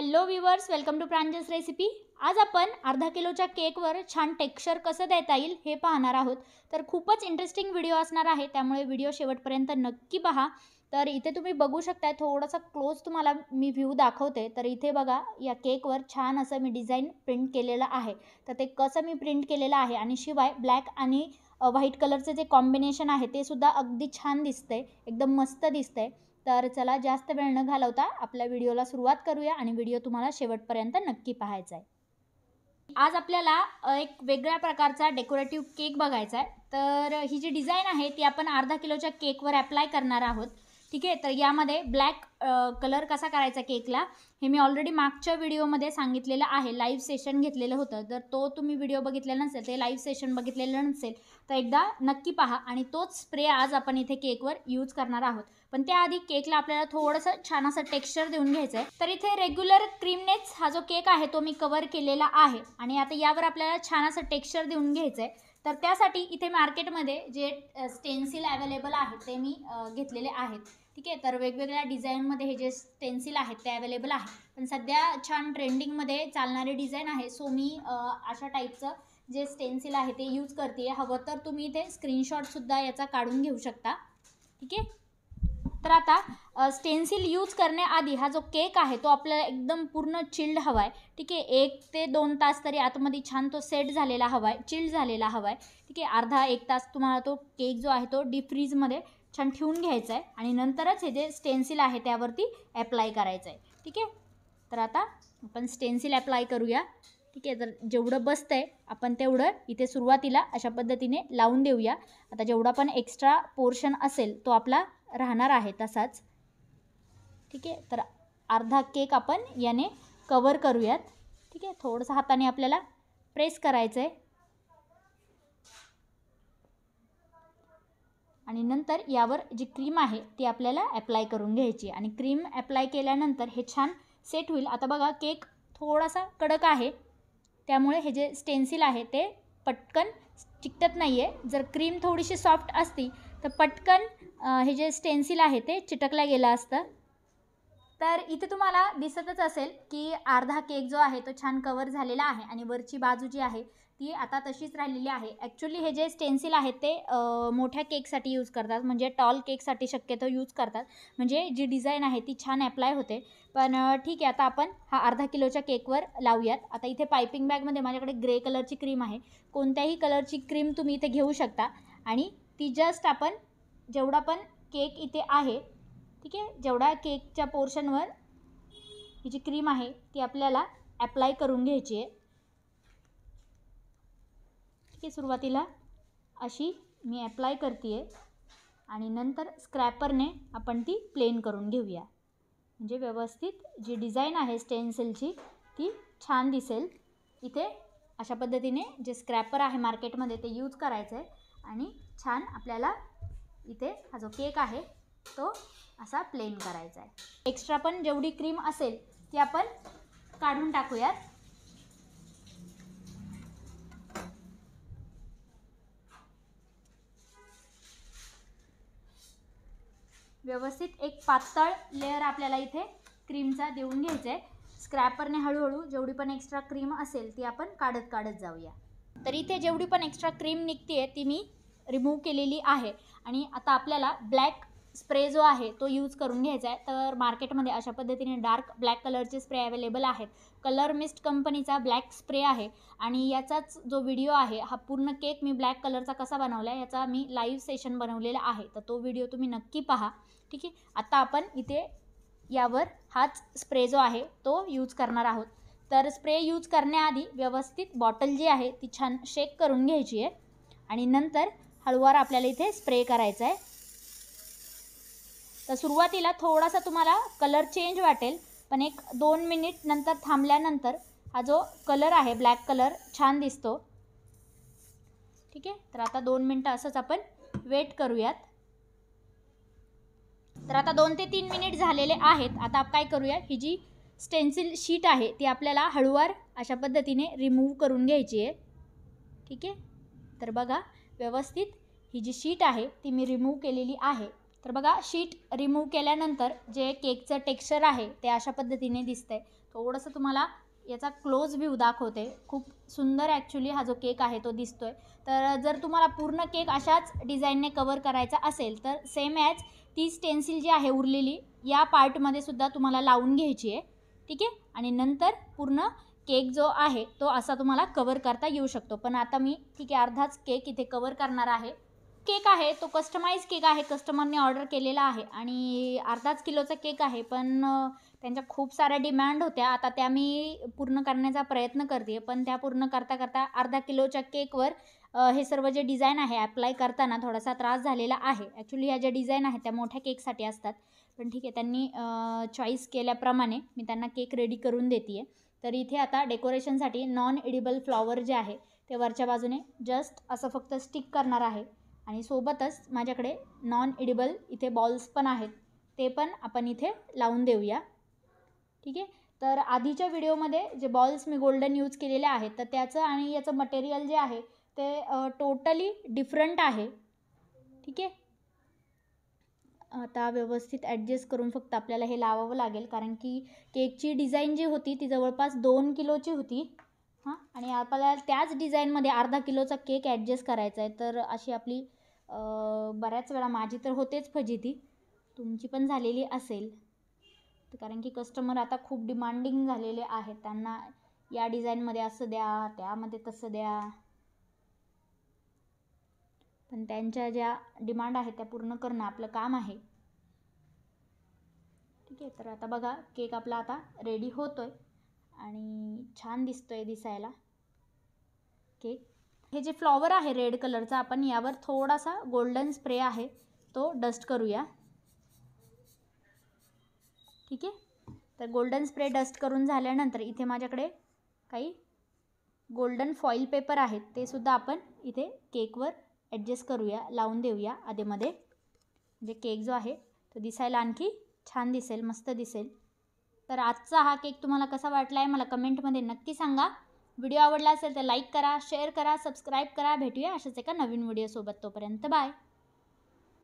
hello viewers welcome to प्रांजस recipe आज आपण अर्धा किलोच्या केकवर छान टेक्स्चर कसं देता येईल हे पाहणार आहोत तर खूपच इंटरेस्टिंग व्हिडिओ असणार आहे त्यामुळे व्हिडिओ शेवटपर्यंत नक्की पहा तर इथे तुम्ही बघू शकता थोडासा क्लोज तुम्हाला मी व्ह्यू दाखवते तर इथे बघा या केकवर छान असं मी डिझाईन प्रिंट केलेलं आहे तर ते कसं मी प्रिंट केलेलं आहे आणि शिवाय ब्लॅक आणि व्हाईट कलरचं जे कॉम्बिनेशन आहे ते सुद्धा अगदी छान दिसतंय एकदम मस्त दिसतंय तर चला जास्त वेळ न घालवता आपल्या व्हिडिओला सुरुवात करूया आणि व्हिडिओ तुम्हाला शेवटपर्यंत नक्की पाहायचा आहे आज आपल्याला एक वेगळ्या प्रकारचा डेकोरेटिव्ह केक बघायचा आहे तर ही जी डिझाईन आहे ती आपण अर्धा किलोच्या केकवर अप्लाय करणार आहोत ठीक आहे तर यामध्ये ब्लॅक कलर कसा करायचा केकला हे मी ऑलरेडी मागच्या व्हिडिओमध्ये सांगितलेलं आहे लाईव्ह सेशन घेतलेलं होतं जर तो तुम्ही व्हिडिओ बघितलेला नसेल ते लाईव्ह सेशन बघितलेलं नसेल तर एकदा नक्की पहा आणि तोच स्प्रे आज आपण इथे केकवर यूज करणार आहोत पण त्याआधी केकला आपल्याला थोडंसं छान असं टेक्स्चर देऊन घ्यायचं आहे तर इथे रेग्युलर क्रीमनेच हा जो केक आहे तो मी कवर केलेला आहे आणि आता यावर आपल्याला छान असं टेक्स्चर देऊन घ्यायचं आहे तर त्यासाठी इथे मार्केटमध्ये जे स्टेन्सिल अवेलेबल आहेत ते मी घेतलेले आहेत ठीक आहे तर वेगवेगळ्या डिझाईनमध्ये हे जे स्टेन्सिल आहेत ते अवेलेबल आहे पण सध्या छान ट्रेंडिंगमध्ये चालणारे डिझाईन आहे सो मी अशा टाईपचं जे स्टेन्सिल आहे ते यूज करते हवं तर तुम्ही इथे स्क्रीनशॉटसुद्धा याचा काढून घेऊ शकता ठीक आहे तर आता स्टेन्सिल यूज करण्याआधी हा जो केक आहे तो आपल्याला एकदम पूर्ण चिल्ड हवा आहे ठीक आहे एक ते दोन तास तरी आतमध्ये छान तो सेट झालेला हवा आहे चिल्ड झालेला हवा आहे ठीक आहे अर्धा एक तास तुम्हाला तो केक जो आहे तो डीप फ्रीजमध्ये छान ठेवून घ्यायचा आहे आणि नंतरच हे जे स्टेन्सिल आहे त्यावरती ॲप्लाय करायचं आहे ठीक आहे तर आता आपण स्टेन्सिल ॲप्लाय करूया ठीक आहे तर जेवढं बसतं आहे आपण तेवढं इथे सुरुवातीला अशा पद्धतीने लावून देऊया आता जेवढा पण एक्स्ट्रा पोर्शन असेल तो आपला राहणार आहे तसाच ठीक आहे तर अर्धा केक आपण याने कवर करूयात ठीक आहे थोडंसं हाताने आपल्याला प्रेस करायचं आहे आणि नंतर यावर जी क्रीम आहे ती आपल्याला ॲप्लाय करून घ्यायची आणि क्रीम ॲप्लाय केल्यानंतर हे छान सेट होईल आता बघा केक थोडासा कडक आहे त्यामुळे हे जे स्टेन्सिल आहे ते पटकन चिकटत नाही आहे जर क्रीम थोडीशी सॉफ्ट असती तर पटकन हे जे स्टेन्सिल आहे ते चिटकलं गेलं असतं तर इथे तुम्हाला दिसतच असेल की अर्धा केक जो आहे तो छान कवर झालेला आहे आणि वरची बाजू जी आहे ती आता तशीच राहिलेली आहे ॲक्च्युली हे जे स्टेन्सिल आहेत ते मोठ्या केकसाठी यूज करतात म्हणजे टॉल केकसाठी शक्यतो यूज करतात म्हणजे जी डिझाईन आहे ती छान ॲप्लाय होते पण ठीक आहे आता आपण हा अर्धा किलोच्या केकवर लावूयात आता इथे पायपिंग बॅगमध्ये माझ्याकडे ग्रे कलरची क्रीम आहे कोणत्याही कलरची क्रीम तुम्ही इथे घेऊ शकता आणि ती जस्ट आपण जेवढा पण केक इथे आहे ठीक आहे जेवढा केकच्या पोर्शनवर ही जी क्रीम आहे ती आपल्याला ॲप्लाय करून घ्यायची आहे ठीक आहे सुरुवातीला अशी मी ॲप्लाय करते आहे आणि नंतर स्क्रॅपरने आपण ती प्लेन करून घेऊया म्हणजे व्यवस्थित जी डिझाईन आहे स्टेन्सिलची ती छान दिसेल इथे अशा पद्धतीने जे स्क्रॅपर आहे मार्केटमध्ये ते यूज करायचं आहे आणि छान आपल्याला इथे हा जो केक आहे तो असा प्लेन करायचा आहे एक्स्ट्रा पण जेवढी क्रीम असेल ती आपण काढून टाकूयात व्यवस्थित एक पातळ लेअर आपल्याला इथे क्रीमचा देऊन घ्यायचा आहे स्क्रॅपरने हळूहळू जेवढी पण एक्स्ट्रा क्रीम असेल ती आपण काढत काढत जाऊया तर इथे जेवढी पण एक्स्ट्रा क्रीम निघते ती मी रिमूव्ह केलेली आहे आणि आता आपल्याला ब्लॅक स्प्रे जो आहे तो यूज करून घ्यायचा आहे तर मार्केटमध्ये अशा पद्धतीने डार्क ब्लॅक कलरचे स्प्रे अवेलेबल आहेत कलर मिस्ट कंपनीचा ब्लॅक स्प्रे आहे आणि याचाच जो व्हिडिओ आहे हा पूर्ण केक मी ब्लॅक कलरचा कसा बनवला आहे याचा मी लाईव्ह सेशन बनवलेला आहे तर तो व्हिडिओ तुम्ही नक्की पहा ठीक आहे आता आपण इथे यावर हाच स्प्रे जो आहे तो यूज करणार आहोत तर स्प्रे यूज करण्याआधी व्यवस्थित बॉटल जी आहे ती छान शेक करून घ्यायची आहे आणि नंतर हळूवार आपल्याला इथे स्प्रे करायचा आहे तर सुरुवातीला थोडासा तुम्हाला कलर चेंज वाटेल पण एक दोन मिनिट नंतर थांबल्यानंतर हा जो कलर आहे ब्लॅक कलर छान दिसतो ठीक आहे तर आता दोन मिनटं असंच आपण वेट करूयात तर आता दोन ते तीन मिनिट झालेले आहेत आता आप काय करूया ही जी स्टेन्सिल शीट आहे ती आपल्याला हळूवार अशा पद्धतीने रिमूव्ह करून घ्यायची आहे ठीक आहे तर बघा व्यवस्थित ही जी शीट आहे ती मी रिमूव्ह केलेली आहे तर बघा शीट रिमूव्ह केल्यानंतर जे केकचं टेक्स्चर आहे ते अशा पद्धतीने दिसतं आहे थोडंसं तुम्हाला याचा क्लोज व्ह्यू दाखवते खूप सुंदर ॲक्च्युली हा जो केक आहे तो दिसतो आहे तर जर तुम्हाला पूर्ण केक अशाच डिझाईनने कवर करायचा असेल तर सेम ॲज ती स्टेन्सिल जी आहे उरलेली या पार्टमध्ये सुद्धा तुम्हाला लावून घ्यायची आहे ठीक आहे आणि नंतर पूर्ण केक जो आहे तो असा तुम्हाला कवर करता येऊ शकतो पण आता मी ठीक आहे अर्धाच केक इथे कवर करणार आहे केक आहे तो कस्टमाइज केक आहे कस्टमरने ऑर्डर केलेला आहे आणि अर्धाच किलोचा केक आहे पण त्यांच्या खूप साऱ्या डिमांड होत्या आता त्या मी पूर्ण करण्याचा प्रयत्न करते पण त्या पूर्ण करता करता अर्धा किलोच्या केकवर हे सर्व जे डिझाईन आहे अप्लाय करताना थोडासा त्रास झालेला आहे ॲक्च्युली ह्या ज्या डिझाईन आहेत त्या मोठ्या केकसाठी असतात पण ठीक आहे त्यांनी चॉईस केल्याप्रमाणे मी त्यांना केक रेडी करून देते आहे तर इथे आता डेकोरेशनसाठी नॉन एडिबल फ्लॉवर जे आहे ते वरच्या बाजूने जस्ट असं फक्त स्टिक करणार आहे आणि सोबतच माझ्याकडे नॉन एडिबल इथे बॉल्स पण आहेत ते पण आपण इथे लावून देऊया ठीक आहे तर आधीच्या व्हिडिओमध्ये जे बॉल्स मी गोल्डन यूज केलेले आहेत तर त्याचं आणि याचं मटेरियल जे आहे ते टोटली डिफरंट आहे ठीक आहे आता व्यवस्थित ॲडजस्ट करून फक्त आपल्याला हे लावावं लागेल कारण की केकची डिझाईन जी होती ती जवळपास दोन किलोची होती हां आणि आपल्याला त्याच डिझाईनमध्ये अर्धा किलोचा केक ॲडजस्ट करायचा आहे तर अशी आपली बऱ्याच वेळा माझी तर होतेच फजिती तुमची पण झालेली असेल कारण की कस्टमर आता खूप डिमांडिंग झालेले आहेत त्यांना या डिझाईनमध्ये असं द्या त्यामध्ये तसं द्या पण त्यांच्या ज्या डिमांड आहेत त्या पूर्ण करणं आपलं काम आहे ठीक आहे तर आता बघा केक आपला आता रेडी होतो आहे आणि छान दिसतो आहे दिसायला केक हे जे फ्लॉवर आहे रेड कलरचा आपण यावर थोडासा गोल्डन स्प्रे आहे तो डस्ट करूया ठीक आहे तर गोल्डन स्प्रे डस्ट करून झाल्यानंतर इथे माझ्याकडे काही गोल्डन फॉईल पेपर आहेत ते सुद्धा आपण इथे केकवर ॲडजस्ट करूया लावून देऊया आधेमध्ये म्हणजे केक जो आहे तो दिसायला आणखी छान दिसेल मस्त दिसेल तर आजचा हा केक तुम्हाला कसा वाटला आहे मला कमेंटमध्ये नक्की सांगा व्हिडिओ आवडला असेल तर लाईक करा शेअर करा सबस्क्राईब करा भेटूया अशाच एका नवीन व्हिडिओसोबत तोपर्यंत बाय